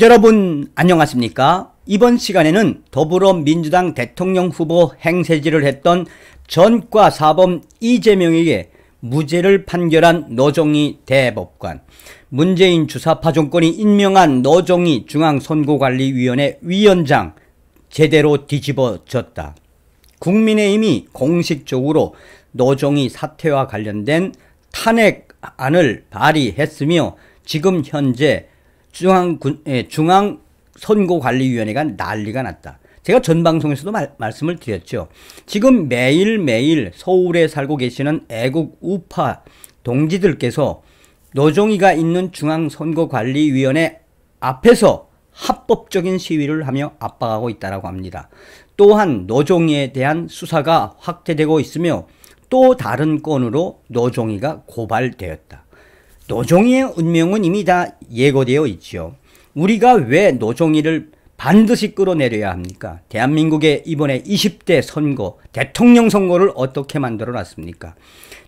여러분 안녕하십니까? 이번 시간에는 더불어민주당 대통령 후보 행세지를 했던 전과 사범 이재명에게 무죄를 판결한 노정희 대법관, 문재인 주사 파종권이 임명한 노정희 중앙선거관리위원회 위원장 제대로 뒤집어졌다. 국민의힘이 공식적으로 노정희 사태와 관련된 탄핵안을 발의했으며 지금 현재 중앙군 예, 중앙 선거관리위원회가 난리가 났다. 제가 전 방송에서도 말, 씀을 드렸죠. 지금 매일매일 서울에 살고 계시는 애국 우파 동지들께서 노종이가 있는 중앙선거관리위원회 앞에서 합법적인 시위를 하며 압박하고 있다고 합니다. 또한 노종이에 대한 수사가 확대되고 있으며 또 다른 건으로 노종이가 고발되었다. 노종의 운명은 이미 다 예고되어 있지요. 우리가 왜 노종이를 반드시 끌어내려야 합니까? 대한민국의 이번에 20대 선거, 대통령 선거를 어떻게 만들어 놨습니까?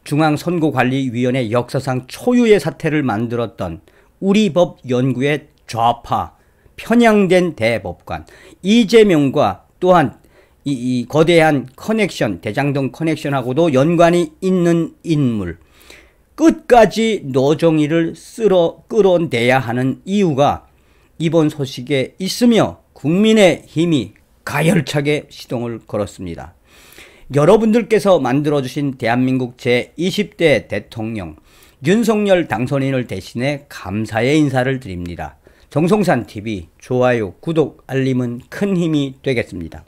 중앙선거관리위원회 역사상 초유의 사태를 만들었던 우리 법 연구의 좌파, 편향된 대법관, 이재명과 또한 이, 이 거대한 커넥션, 대장동 커넥션하고도 연관이 있는 인물, 끝까지 노종이를 쓸어 끌어내야 하는 이유가 이번 소식에 있으며 국민의 힘이 가열차게 시동을 걸었습니다. 여러분들께서 만들어주신 대한민국 제20대 대통령 윤석열 당선인을 대신해 감사의 인사를 드립니다. 정성산 TV 좋아요, 구독, 알림은 큰 힘이 되겠습니다.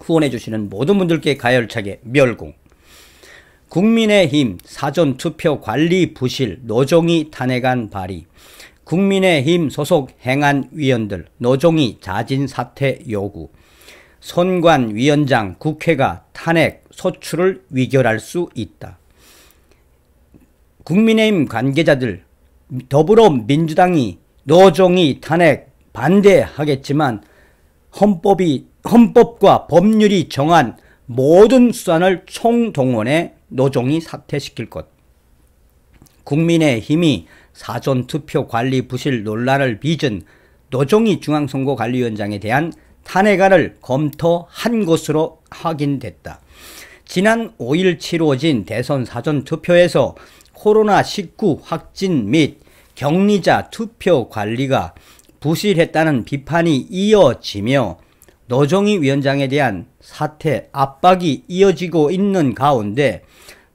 후원해주시는 모든 분들께 가열차게 멸공. 국민의힘 사전투표 관리 부실 노종이 탄핵안 발의 국민의힘 소속 행안위원들 노종이 자진 사퇴 요구 선관 위원장 국회가 탄핵 소추를 위결할 수 있다. 국민의힘 관계자들 더불어민주당이 노종이 탄핵 반대하겠지만 헌법이 헌법과 법률이 정한 모든 수단을 총동원해 노종이 사퇴시킬 것. 국민의힘이 사전투표 관리 부실 논란을 빚은 노종이 중앙선거관리위원장에 대한 탄핵안을 검토한 것으로 확인됐다. 지난 5일 치러진 대선 사전투표에서 코로나19 확진 및 격리자 투표 관리가 부실했다는 비판이 이어지며 노정희 위원장에 대한 사퇴 압박이 이어지고 있는 가운데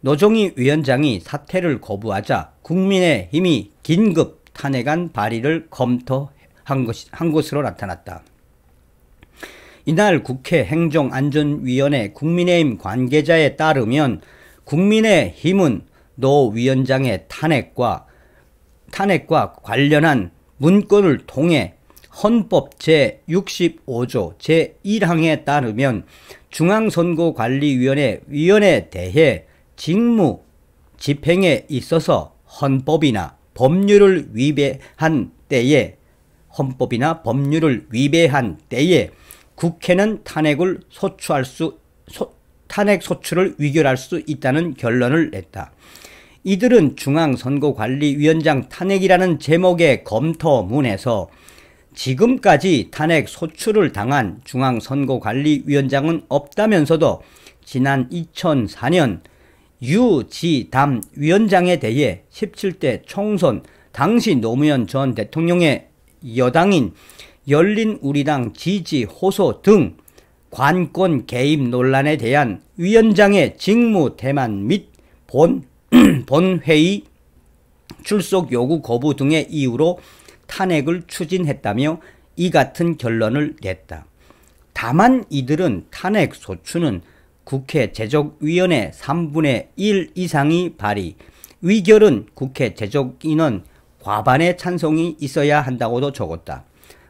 노종희 위원장이 사퇴를 거부하자 국민의힘이 긴급 탄핵안 발의를 검토한 것, 한 것으로 나타났다. 이날 국회 행정안전위원회 국민의힘 관계자에 따르면 국민의힘은 노 위원장의 탄핵과 탄핵과 관련한 문건을 통해 헌법 제65조 제1항에 따르면 중앙선거관리위원회 위원에 대해 직무, 집행에 있어서 헌법이나 법률을 위배한 때에 헌법이나 법률을 위배한 때에 국회는 탄핵을 소추할 수 소, 탄핵 소추를 위결할 수 있다는 결론을 냈다. 이들은 중앙선거관리위원장 탄핵이라는 제목의 검토문에서 지금까지 탄핵 소추를 당한 중앙선거관리위원장은 없다면서도 지난 2004년 유지담 위원장에 대해 17대 총선 당시 노무현 전 대통령의 여당인 열린우리당 지지 호소 등 관권 개입 논란에 대한 위원장의 직무 대만 및 본, 본회의 출석 요구 거부 등의 이유로 탄핵을 추진했다며 이 같은 결론을 냈다. 다만 이들은 탄핵 소추는 국회 제적위원회 3분의 1 이상이 발의, 위결은 국회 제적인원 과반의 찬성이 있어야 한다고도 적었다.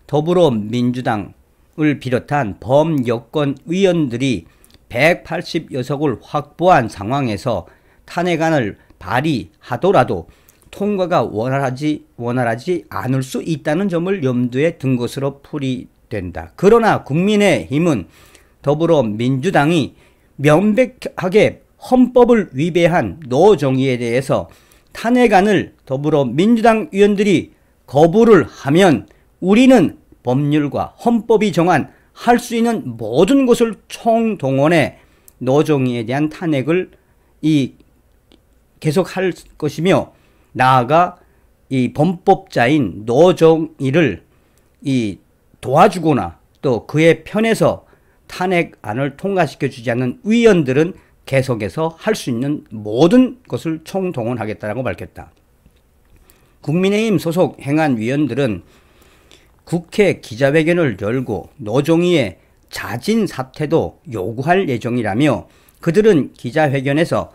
더불어민주당을 비롯한 범여권 위원들이 180여석을 확보한 상황에서 탄핵안을 발의하더라도 통과가 원활하지 원활하지 않을 수 있다는 점을 염두에 둔 것으로 풀이된다. 그러나 국민의힘은 더불어민주당이 명백하게 헌법을 위배한 노정의에 대해서 탄핵안을 더불어민주당 의원들이 거부를 하면 우리는 법률과 헌법이 정한 할 수 있는 모든 것을 총동원해 노정의에 대한 탄핵을 이 계속할 것이며 나아가 이 범법자인 노정의를 이 도와주거나 또 그의 편에서 탄핵안을 통과시켜 주지 않는 위원들은 계속해서 할 수 있는 모든 것을 총동원하겠다라고 밝혔다. 국민의힘 소속 행안위원들은 국회 기자회견을 열고 노종희의 자진 사퇴도 요구할 예정이라며 그들은 기자회견에서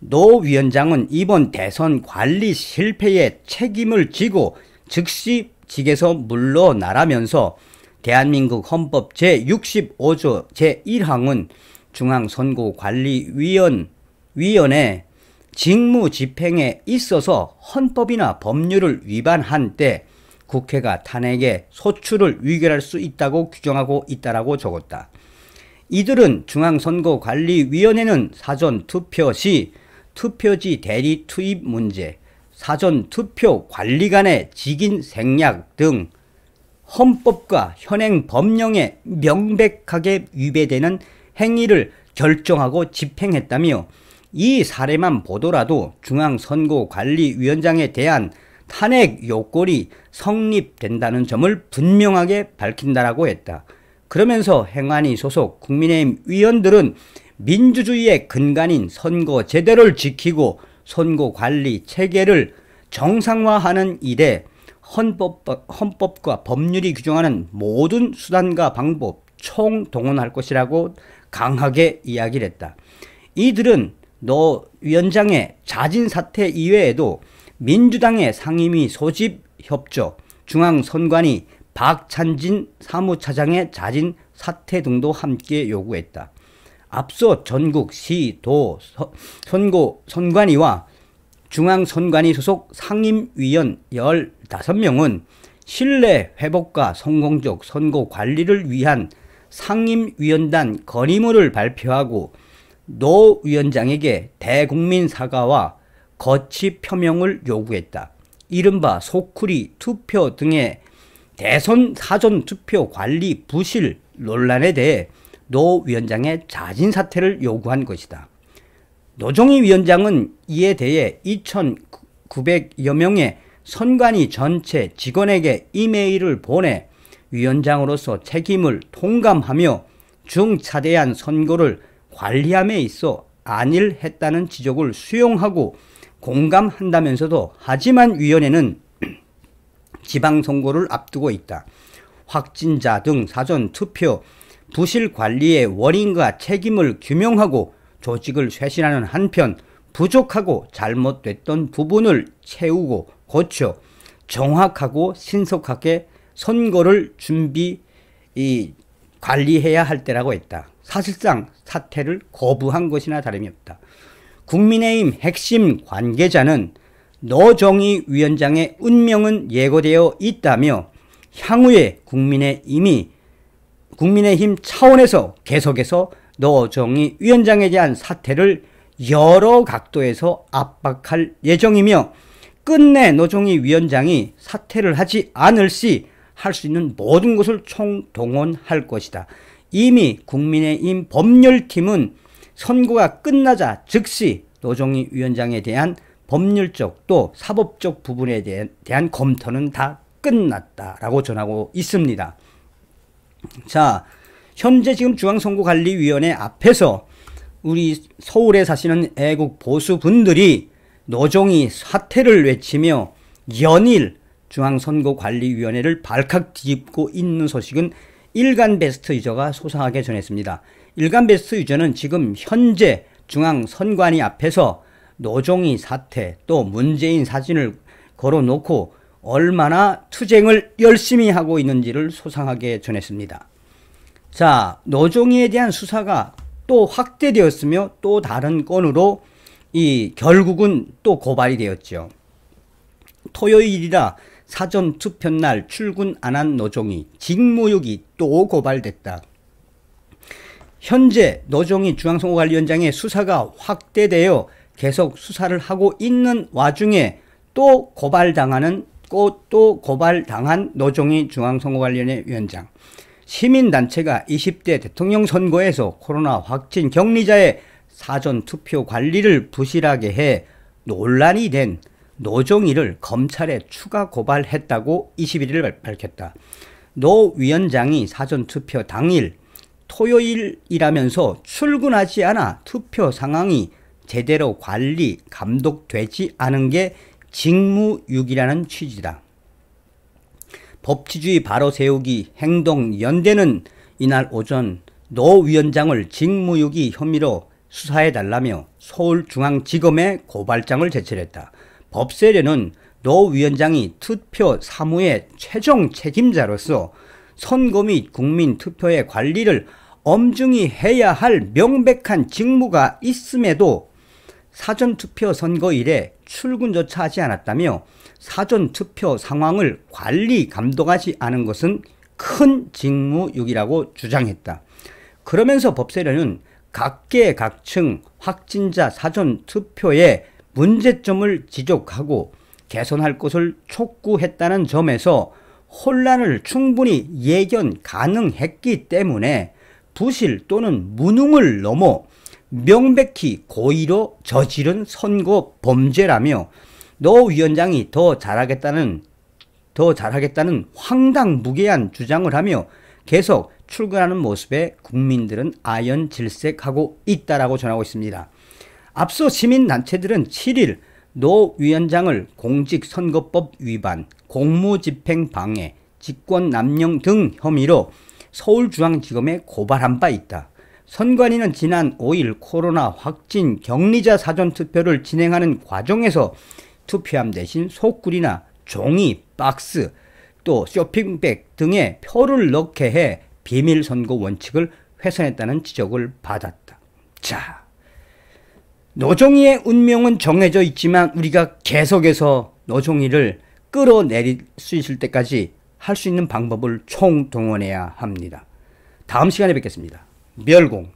노 위원장은 이번 대선 관리 실패에 책임을 지고 즉시 직에서 물러나라면서 대한민국 헌법 제65조 제1항은 중앙선거관리위원 회 직무 집행에 있어서 헌법이나 법률을 위반한 때 국회가 탄핵에 소출을 위결할 수 있다고 규정하고 있다라고 적었다. 이들은 중앙선거관리위원회는 사전 투표 시 투표지 대리 투입 문제, 사전 투표 관리 간의 직인 생략 등 헌법과 현행 법령에 명백하게 위배되는 행위를 결정하고 집행했다며 이 사례만 보더라도 중앙선거관리위원장에 대한 탄핵 요건이 성립된다는 점을 분명하게 밝힌다라고 했다. 그러면서 행안위 소속 국민의힘 위원들은 민주주의의 근간인 선거 제도를 지키고 선거 관리 체계를 정상화하는 일에 헌법, 헌법과 법률이 규정하는 모든 수단과 방법 총동원할 것이라고 강하게 이야기를 했다. 이들은 노 위원장의 자진 사퇴 이외에도 민주당의 상임위 소집 협조, 중앙선관위 박찬진 사무차장의 자진 사퇴 등도 함께 요구했다. 앞서 전국 시, 도, 선고, 선관위와 중앙선관위 소속 상임위원 다섯 명은 신뢰 회복과 성공적 선거 관리를 위한 상임위원단 건의문을 발표하고 노 위원장에게 대국민 사과와 거치 표명을 요구했다. 이른바 소쿠리 투표 등의 대선 사전 투표 관리 부실 논란에 대해 노 위원장의 자진 사퇴를 요구한 것이다. 노종희 위원장은 이에 대해 2,900여 명의 선관위 전체 직원에게 이메일을 보내 위원장으로서 책임을 통감하며 중차대한 선거를 관리함에 있어 안일했다는 지적을 수용하고 공감한다면서도 하지만 위원회는 지방선거를 앞두고 있다. 확진자 등 사전 투표, 부실 관리의 원인과 책임을 규명하고 조직을 쇄신하는 한편 부족하고 잘못됐던 부분을 채우고 고쳐 정확하고 신속하게 선거를 준비 이 관리해야 할 때라고 했다. 사실상 사태를 거부한 것이나 다름이 없다. 국민의힘 핵심 관계자는 노정희 위원장의 운명은 예고되어 있다며 향후에 국민의힘이 국민의힘 차원에서 계속해서 노정희 위원장에 대한 사태를 여러 각도에서 압박할 예정이며 끝내 노종희 위원장이 사퇴를 하지 않을 시 할 수 있는 모든 것을 총동원할 것이다. 이미 국민의힘 법률팀은 선거가 끝나자 즉시 노종희 위원장에 대한 법률적 또 사법적 부분에 대한 검토는 다 끝났다라고 전하고 있습니다. 자, 현재 지금 중앙선거관리위원회 앞에서 우리 서울에 사시는 애국 보수분들이 노종이 사퇴를 외치며 연일 중앙선거관리위원회를 발칵 뒤집고 있는 소식은 일간 베스트 유저가 소상하게 전했습니다. 일간 베스트 유저는 지금 현재 중앙선관위 앞에서 노종이 사태 또 문재인 사진을 걸어놓고 얼마나 투쟁을 열심히 하고 있는지를 소상하게 전했습니다. 자, 노종이에 대한 수사가 또 확대되었으며 또 다른 건으로 이 결국은 또 고발이 되었죠. 토요일이라 사전 투표 날 출근 안 한 노종이 직무유기 또 고발됐다. 현재 노종이 중앙선거관리위원장의 수사가 확대되어 계속 수사를 하고 있는 와중에 또 고발당하는 또 고발당한 노종희 중앙선거관리위원장 시민단체가 20대 대통령 선거에서 코로나 확진 격리자의 사전 투표 관리를 부실하게 해 논란이 된노종일를 검찰에 추가 고발했다고 21일 밝혔다. 노 위원장이 사전 투표 당일 토요일이라면서 출근하지 않아 투표 상황이 제대로 관리, 감독되지 않은 게 직무유기라는 취지다. 법치주의 바로 세우기 행동 연대는 이날 오전 노 위원장을 직무유기 혐의로 수사해 달라며 서울중앙지검에 고발장을 제출했다. 법세례는 노 위원장이 투표 사무의 최종 책임자로서 선거 및 국민 투표의 관리를 엄중히 해야 할 명백한 직무가 있음에도 사전투표 선거일에 출근조차 하지 않았다며 사전투표 상황을 관리 감독하지 않은 것은 큰 직무유기라고 주장했다. 그러면서 법세련은 각계각층 확진자 사전투표에 문제점을 지적하고 개선할 것을 촉구했다는 점에서 혼란을 충분히 예견 가능했기 때문에 부실 또는 무능을 넘어 명백히 고의로 저지른 선거 범죄라며 노 위원장이 더 잘하겠다는 더 잘하겠다는 황당무계한 주장을 하며 계속 출근하는 모습에 국민들은 아연질색하고 있다라고 전하고 있습니다. 앞서 시민단체들은 7일 노 위원장을 공직선거법 위반, 공무집행 방해, 직권남용 등 혐의로 서울중앙지검에 고발한 바 있다. 선관위는 지난 5일 코로나 확진 격리자 사전투표를 진행하는 과정에서 투표함 대신 속굴이나 종이, 박스, 또 쇼핑백 등에 표를 넣게 해 비밀 선거 원칙을 훼손했다는 지적을 받았다. 자, 노종이의 운명은 정해져 있지만 우리가 계속해서 노종이를 끌어내릴 수 있을 때까지 할 수 있는 방법을 총동원해야 합니다. 다음 시간에 뵙겠습니다. 멸공